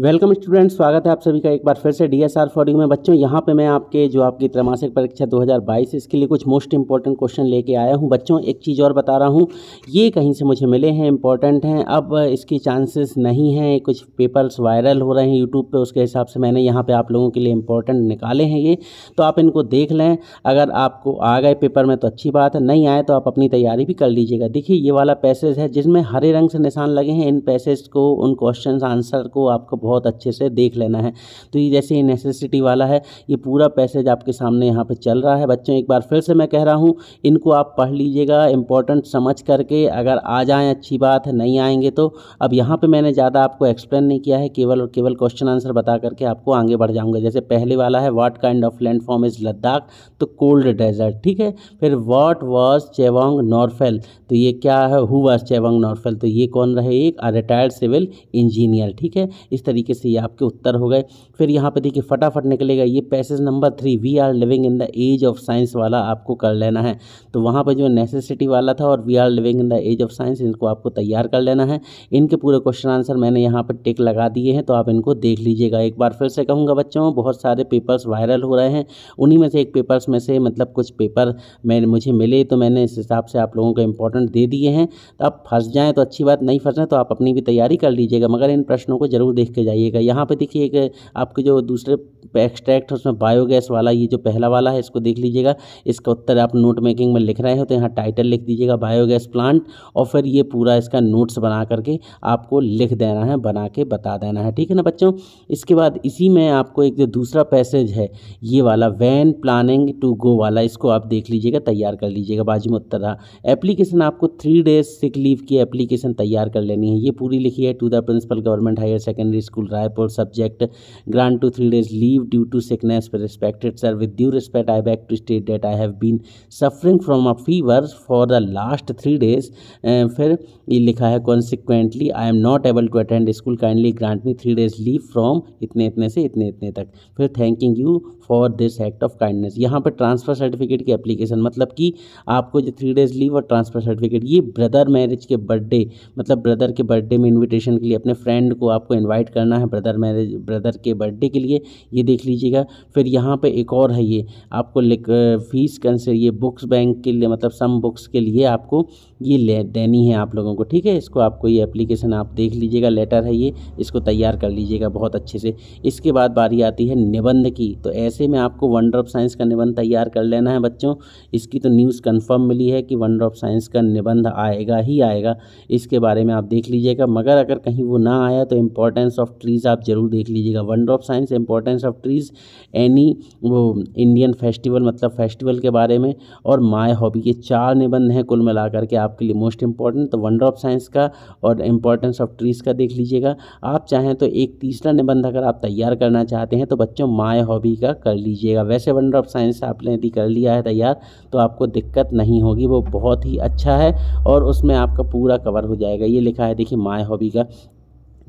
welcome student स्वागत है आप सभी का एक बार फिर से डी एस आर में बच्चों यहाँ पे मैं आपके जो आपकी त्रमासिक परीक्षा 2022 इसके लिए कुछ मोस्ट इंपॉर्टेंट क्वेश्चन लेके आया हूँ बच्चों एक चीज़ और बता रहा हूँ ये कहीं से मुझे मिले हैं इंपॉर्टेंट हैं अब इसकी चांसेस नहीं हैं कुछ पेपर्स वायरल हो रहे हैं यूट्यूब पर उसके हिसाब से मैंने यहाँ पर आप लोगों के लिए इंपॉर्टेंट निकाले हैं ये तो आप इनको देख लें अगर आपको आ गए पेपर में तो अच्छी बात है नहीं आए तो आप अपनी तैयारी भी कर लीजिएगा देखिए ये वाला पैसेज है जिसमें हरे रंग से निशान लगे हैं इन पैसेज को उन क्वेश्चन आंसर को आपको बहुत अच्छे से देख लेना है तो ये जैसे ये नेसेसिटी वाला है ये पूरा पैसेज आपके सामने यहाँ पर चल रहा है बच्चों एक बार फिर से मैं कह रहा हूँ इनको आप पढ़ लीजिएगा इंपॉर्टेंट समझ करके अगर आ जाए अच्छी बात है नहीं आएंगे तो अब यहाँ पर मैंने ज़्यादा आपको एक्सप्लेन नहीं किया है केवल और केवल क्वेश्चन आंसर बता करके आपको आगे बढ़ जाऊँगा जैसे पहले वाला है what kind of landform is Ladakh तो कोल्ड डेजर्ट ठीक है फिर वॉट वॉज चेवोंग नॉर्फेल तो ये क्या है हु वॉज चेवोंग नॉर्फेल तो ये कौन रहे एक रिटायर्ड सिविल इंजीनियर ठीक है इस तरीके तरीके से ये आपके उत्तर हो गए फिर यहाँ पे देखिए फटाफट निकलेगा ये passage number three we are living in the age of science वाला आपको कर लेना है तो वहाँ पर जो नेसेसिटी वाला था और we are living in the age of science इनको आपको तैयार कर लेना है इनके पूरे क्वेश्चन आंसर मैंने यहाँ पर टिक लगा दिए हैं तो आप इनको देख लीजिएगा एक बार फिर से कहूँगा बच्चों बहुत सारे पेपर्स वायरल हो रहे हैं उन्हीं में से एक पेपर्स में से मतलब कुछ पेपर मैंने मुझे मिले तो मैंने इस हिसाब से आप लोगों को इंपॉर्टेंट दे दिए हैं तो आप फंस जाएँ तो अच्छी बात नहीं फंसें तो आप अपनी भी तैयारी कर लीजिएगा मगर इन प्रश्नों को जरूर देख के जाइएगा यहाँ पे देखिए एक आपके जो दूसरे एक्सट्रैक्ट उसमें बायोगैस वाला ये जो पहला वाला है इसको देख लीजिएगा इसका उत्तर आप नोट मेकिंग में लिख रहे हो तो यहाँ टाइटल लिख दीजिएगा बायोगैस प्लांट और फिर ये पूरा इसका नोट्स बना करके आपको लिख देना है बना के बता देना है ठीक है ना बच्चों इसके बाद इसी में आपको एक जो दूसरा पैसेज है ये वाला वैन प्लानिंग टू गो वाला इसको आप देख लीजिएगा तैयार कर लीजिएगा बाजू में उत्तर एप्लीकेशन आपको थ्री डेज सिक लीव की एप्लीकेशन तैयार कर लेनी है ये पूरी लिखी है to the principal government higher secondary school school Raipur subject grant to three days leave due to sickness respected sir with due respect I beg to state that I have been suffering from a fever for the last 3 days uh, फिर ये लिखा है consequently I am not able to attend school kindly grant me three days leave from इतने इतने से इतने इतने तक फिर thanking you for this act of kindness यहाँ पर ट्रांसफ़र सर्टिफिकेट की एप्लीकेशन मतलब कि आपको जो थ्री डेज लीव और ट्रांसफ़र सर्टिफिकेट ये ब्रदर मैरिज के बर्थडे मतलब ब्रदर के बर्थडे में इन्विटेशन के लिए अपने फ्रेंड को आपको इन्वाइट करना जाना है ब्रदर मैरिज ब्रदर के बर्थडे के लिए ये देख लीजिएगा फिर यहाँ पे एक और है ये आपको फीस कंसे ये बुक्स बैंक के लिए मतलब सम बुक्स के लिए आपको ये ले देनी है आप लोगों को ठीक है इसको आपको ये एप्लीकेशन आप देख लीजिएगा लेटर है ये इसको तैयार कर लीजिएगा बहुत अच्छे से इसके बाद बारी आती है निबंध की तो ऐसे में आपको वंडर ऑफ साइंस का निबंध तैयार कर लेना है बच्चों इसकी तो न्यूज़ कन्फर्म मिली है कि वंडर ऑफ साइंस का निबंध आएगा ही आएगा इसके बारे में आप देख लीजिएगा मगर अगर कहीं वो ना आया तो इम्पोर्टेंस ऑफ ट्रीज़ आप ज़रूर देख लीजिएगा wonder of science importance of trees any वो इंडियन फेस्टिवल मतलब फेस्टिवल के बारे में और माय हॉबी ये चार निबंध हैं कुल मिला करके आपके लिए मोस्ट इंपॉर्टेंट तो वंडर ऑफ साइंस का और इंपॉर्टेंस ऑफ ट्रीज़ का देख लीजिएगा आप चाहें तो एक तीसरा निबंध अगर आप तैयार करना चाहते हैं तो बच्चों माय हॉबी का कर लीजिएगा वैसे वंडर ऑफ साइंस आपने यदि कर लिया है तैयार तो आपको दिक्कत नहीं होगी वो बहुत ही अच्छा है और उसमें आपका पूरा कवर हो जाएगा ये लिखा है देखिए माय हॉबी का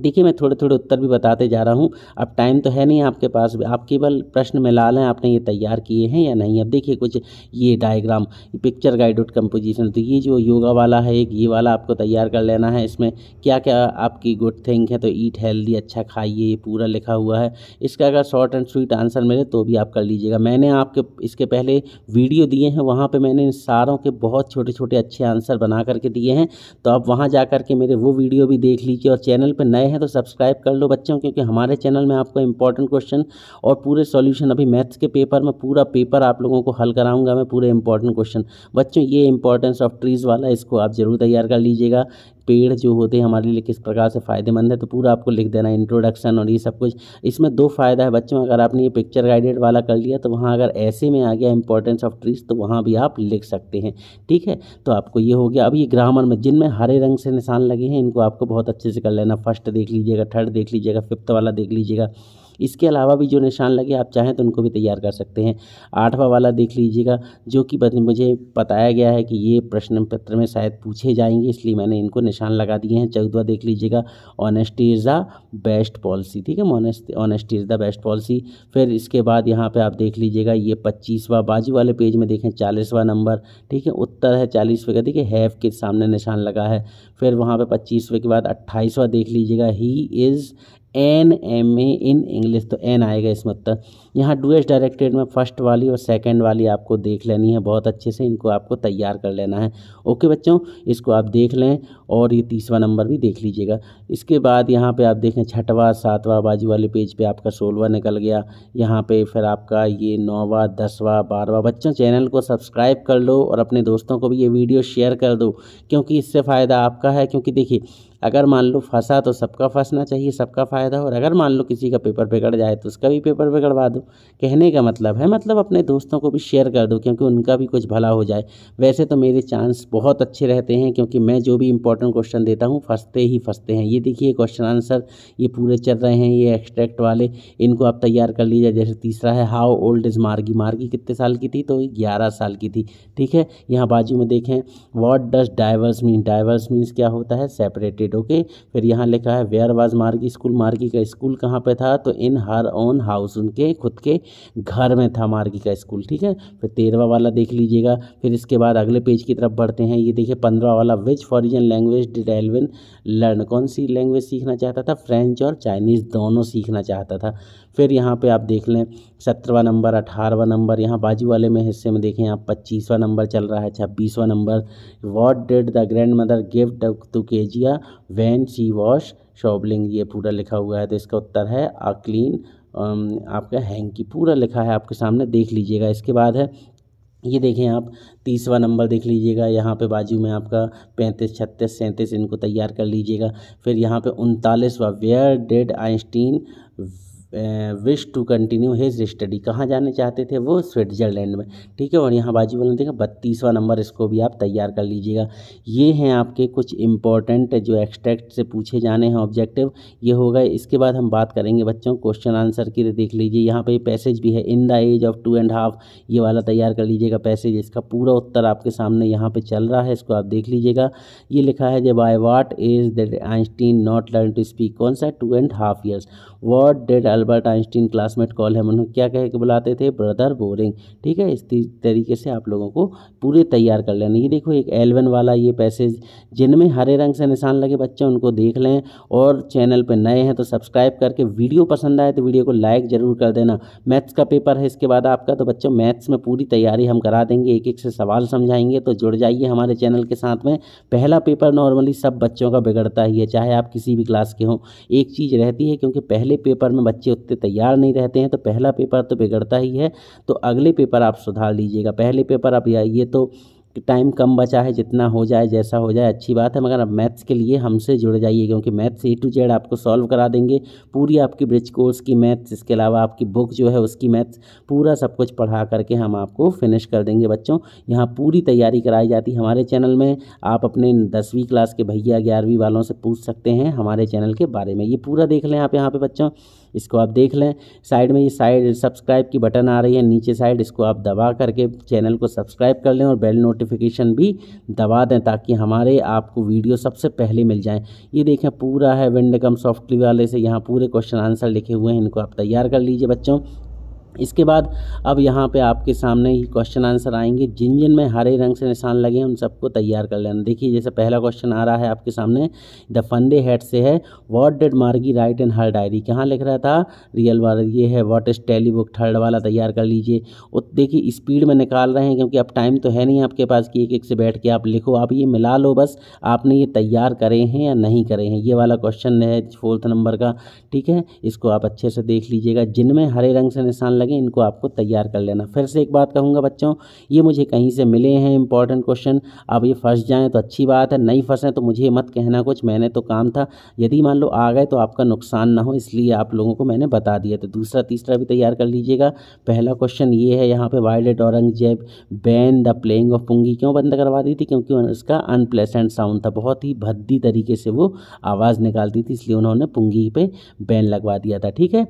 देखिए मैं थोड़े थोड़े उत्तर भी बताते जा रहा हूँ अब टाइम तो है नहीं आपके पास आप केवल प्रश्न में लाल हैं आपने ये तैयार किए हैं या नहीं अब देखिए कुछ ये डायग्राम पिक्चर गाइडेड कंपोजिशन तो ये जो योगा वाला है एक ये वाला आपको तैयार कर लेना है इसमें क्या क्या आपकी गुड थिंग है तो ईट हेल्दी अच्छा खाइए ये पूरा लिखा हुआ है इसका अगर शॉर्ट एंड स्वीट आंसर मिले तो भी आप कर लीजिएगा मैंने आपके इसके पहले वीडियो दिए हैं वहाँ पर मैंने इन सारों के बहुत छोटे छोटे अच्छे आंसर बना करके दिए हैं तो आप वहाँ जा के मेरे वो वीडियो भी देख लीजिए और चैनल पर नए हैं तो सब्सक्राइब कर लो बच्चों क्योंकि हमारे चैनल में आपको इंपॉर्टेंट क्वेश्चन और पूरे सॉल्यूशन अभी मैथ्स के पेपर में पूरा पेपर आप लोगों को हल कराऊंगा मैं पूरे इंपॉर्टेंट क्वेश्चन बच्चों ये इंपॉर्टेंस ऑफ ट्रीज़ वाला इसको आप ज़रूर तैयार कर लीजिएगा पेड़ जो होते हैं हमारे लिए किस प्रकार से फ़ायदेमंद है तो पूरा आपको लिख देना इंट्रोडक्शन और ये सब कुछ इसमें दो फ़ायदा है बच्चों अगर आपने ये पिक्चर गाइडेड वाला कर लिया तो वहाँ अगर ऐसे में आ गया इंपॉर्टेंस ऑफ ट्रीज तो वहाँ भी आप लिख सकते हैं ठीक है तो आपको ये हो गया अब ये ग्रामर में जिनमें हरे रंग से निशान लगे हैं इनको आपको बहुत अच्छे से कर लेना फर्स्ट देख लीजिएगा थर्ड देख लीजिएगा फिफ्थ वाला देख लीजिएगा इसके अलावा भी जो निशान लगे आप चाहें तो उनको भी तैयार कर सकते हैं आठवां वाला देख लीजिएगा जो कि मुझे बताया गया है कि ये प्रश्न पत्र में शायद पूछे जाएंगे इसलिए मैंने इनको निशान लगा दिए हैं चौदवा देख लीजिएगा honesty is the best policy ठीक है honesty is the best policy फिर इसके बाद यहाँ पर आप देख लीजिएगा ये पच्चीसवा बाजू वाले पेज में देखें चालीसवा नंबर ठीक है उत्तर है चालीसवें का देखिए हैव के सामने निशान लगा है फिर वहाँ पर पच्चीसवें के बाद अट्ठाईसवा देख लीजिएगा he is an M A in English तो एन आएगा इसमें तक यहाँ डुएस डायरेक्टेड में फर्स्ट वाली और सेकंड वाली आपको देख लेनी है बहुत अच्छे से इनको आपको तैयार कर लेना है ओके बच्चों इसको आप देख लें और ये तीसवा नंबर भी देख लीजिएगा इसके बाद यहाँ पे आप देखें छठवा सातवा बाजू वाले पेज पे आपका सोलवा निकल गया यहाँ पे फिर आपका ये नौवा दसवा बारवा बच्चों चैनल को सब्सक्राइब कर लो और अपने दोस्तों को भी ये वीडियो शेयर कर दो क्योंकि इससे फ़ायदा आपका है क्योंकि देखिए अगर मान लो फंसा तो सबका फंसना चाहिए सबका फ़ायदा हो और अगर मान लो किसी का पेपर बिगड़ जाए तो उसका भी पेपर बिगड़वा दो कहने का मतलब है मतलब अपने दोस्तों को भी शेयर कर दो क्योंकि उनका भी कुछ भला हो जाए वैसे तो मेरे चांस बहुत अच्छे रहते हैं क्योंकि मैं जो भी इंपॉर्टेंट क्वेश्चन देता हूँ फंसते ही फंसते हैं ये देखिए क्वेश्चन आंसर ये पूरे चल रहे हैं ये एक्सट्रैक्ट वाले इनको आप तैयार कर लीजिए जैसे तीसरा है हाउ ओल्ड इज़ मार्गी मार्गी कितने साल की थी तो ग्यारह साल की थी ठीक है यहाँ बाजू में देखें what does diverse mean diverse means क्या होता है सेपरेटेड स्टेट ओके फिर यहाँ लिखा है where was Margie school Margie का स्कूल कहाँ पे था तो इन हर ओन हाउस उनके खुद के घर में था मार्की का स्कूल ठीक है फिर तेरहवा वाला देख लीजिएगा फिर इसके बाद अगले पेज की तरफ बढ़ते हैं ये देखिए पंद्रह वाला which foreign language did Elvin learn कौन सी लैंग्वेज सीखना चाहता था फ्रेंच और चाइनीज़ दोनों सीखना चाहता था फिर यहाँ पे आप देख लें सत्रहवा नंबर अठारहवा नंबर यहाँ बाजू वाले में हिस्से में देखें आप पच्चीसवा नंबर चल रहा है छब्बीसवा number what did the grandmother give to Kezia when she was sobbing ये पूरा लिखा हुआ है तो इसका उत्तर है आ क्लीन um, आपका हैंकी पूरा लिखा है आपके सामने देख लीजिएगा इसके बाद है ये देखें आप तीसवा नंबर देख लीजिएगा यहाँ पे बाजू में आपका पैंतीस छत्तीस सैंतीस इनको तैयार कर लीजिएगा फिर यहाँ पे उनतालीसवा where did Einstein wish to continue his study कहाँ जाना चाहते थे वो स्विट्जरलैंड में ठीक है और यहाँ बाजी बोलने देखा बत्तीसवां नंबर इसको भी आप तैयार कर लीजिएगा ये हैं आपके कुछ इंपॉर्टेंट जो एक्सट्रैक्ट से पूछे जाने हैं ऑब्जेक्टिव ये होगा इसके बाद हम बात करेंगे बच्चों क्वेश्चन आंसर की देख लीजिए यहाँ पर पैसेज भी है in the age of two and half ये वाला तैयार कर लीजिएगा पैसेज इसका पूरा उत्तर आपके सामने यहाँ पर चल रहा है इसको आप देख लीजिएगा ये लिखा है जब I what is that Einstein not learn to speak कौन सा two and half years what did Albert Einstein classmate call है उन्हें क्या कह के बुलाते थे ब्रदर बोरिंग ठीक है इस तरीके से आप लोगों को पूरे तैयार कर लेना ये देखो एक एलवन वाला ये पैसेज जिनमें हरे रंग से निशान लगे बच्चे उनको देख लें और चैनल पर नए हैं तो सब्सक्राइब करके वीडियो पसंद आए तो वीडियो को लाइक ज़रूर कर देना मैथ्स का पेपर है इसके बाद आपका तो बच्चों मैथ्स में पूरी तैयारी हम करा देंगे एक एक से सवाल समझाएंगे तो जुड़ जाइए हमारे चैनल के साथ में पहला पेपर नॉर्मली सब बच्चों का बिगड़ता ही है चाहे आप किसी भी क्लास के हों एक चीज़ रहती है क्योंकि पहले पहले पेपर में बच्चे उतने तैयार नहीं रहते हैं तो पहला पेपर तो बिगड़ता ही है तो अगले पेपर आप सुधार लीजिएगा पहले पेपर आप ये तो टाइम कम बचा है जितना हो जाए जैसा हो जाए अच्छी बात है मगर अब मैथ्स के लिए हमसे जुड़ जाइए क्योंकि मैथ्स ए टू जेड आपको सॉल्व करा देंगे पूरी आपकी ब्रिज कोर्स की मैथ्स इसके अलावा आपकी बुक जो है उसकी मैथ्स पूरा सब कुछ पढ़ा करके हम आपको फिनिश कर देंगे बच्चों यहाँ पूरी तैयारी कराई जाती है हमारे चैनल में आप अपने दसवीं क्लास के भैया ग्यारहवीं वालों से पूछ सकते हैं हमारे चैनल के बारे में ये पूरा देख लें आप यहाँ पर बच्चों इसको आप देख लें साइड में ये साइड सब्सक्राइब की बटन आ रही है नीचे साइड इसको आप दबा करके चैनल को सब्सक्राइब कर लें और बेल नोटिफिकेशन भी दबा दें ताकि हमारे आपको वीडियो सबसे पहले मिल जाएँ ये देखें पूरा है विंडकम सॉफ्टवेयर वाले से यहाँ पूरे क्वेश्चन आंसर लिखे हुए हैं इनको आप तैयार कर लीजिए बच्चों इसके बाद अब यहाँ पे आपके सामने ही क्वेश्चन आंसर आएंगे जिन जिन में हरे रंग से निशान लगे हैं उन सबको तैयार कर लेना देखिए जैसे पहला क्वेश्चन आ रहा है आपके सामने द फंडे हेड से है what did Margie write in her diary कहाँ लिख रहा था रियल वाला ये है what is telebook third वाला तैयार कर लीजिए वो देखिए स्पीड में निकाल रहे हैं क्योंकि अब टाइम तो है नहीं आपके पास कि एक एक से बैठ के आप लिखो आप ये मिला लो बस आपने ये तैयार करे हैं या नहीं करे हैं ये वाला क्वेश्चन है फोर्थ नंबर का ठीक है इसको आप अच्छे से देख लीजिएगा जिनमें हरे रंग से निशान लगे इनको आपको तैयार कर लेना फिर से एक बात कहूँगा बच्चों ये मुझे कहीं से मिले हैं इंपॉर्टेंट क्वेश्चन अब ये फंस जाएँ तो अच्छी बात है नहीं फंसें तो मुझे मत कहना कुछ मैंने तो काम था यदि मान लो आ गए तो आपका नुकसान ना हो इसलिए आप लोगों को मैंने बता दिया तो दूसरा तीसरा भी तैयार कर लीजिएगा पहला क्वेश्चन ये है यहाँ पर why did Aurangzeb ban the playing of pungi क्यों बंद करवा दी थी क्योंकि उसका अनप्लेसेंट साउंड था बहुत ही भद्दी तरीके से वो आवाज़ निकालती थी इसलिए उन्होंने पुंगी पे बैन लगवा दिया था ठीक है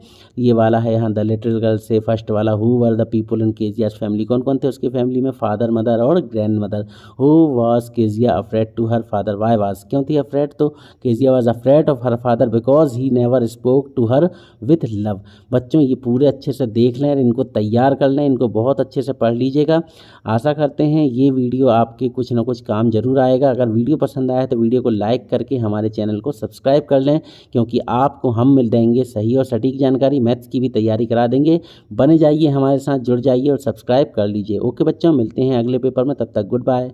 ये वाला है यहाँ द लिटिल गर्ल से फर्स्ट वाला who were the people in Kezia's family कौन कौन थे उसकी फैमिली में फादर मदर और grandmother who was Kezia afraid to her father why was क्यों थी अफ्रेड तो Kezia was afraid of her father because he never spoke to her with love बच्चों ये पूरे अच्छे से देख लें इनको तैयार कर लें इनको बहुत अच्छे से पढ़ लीजिएगा आशा करते हैं ये वीडियो आपके कुछ ना कुछ काम ज़रूर आएगा अगर वीडियो पसंद आया तो वीडियो को लाइक करके हमारे चैनल को सब्सक्राइब कर लें क्योंकि आपको हम मिल देंगे सही और सटीक जानकारी मैथ्स की भी तैयारी करा देंगे बने जाइए हमारे साथ जुड़ जाइए और सब्सक्राइब कर लीजिए ओके बच्चों मिलते हैं अगले पेपर में तब तक गुड बाय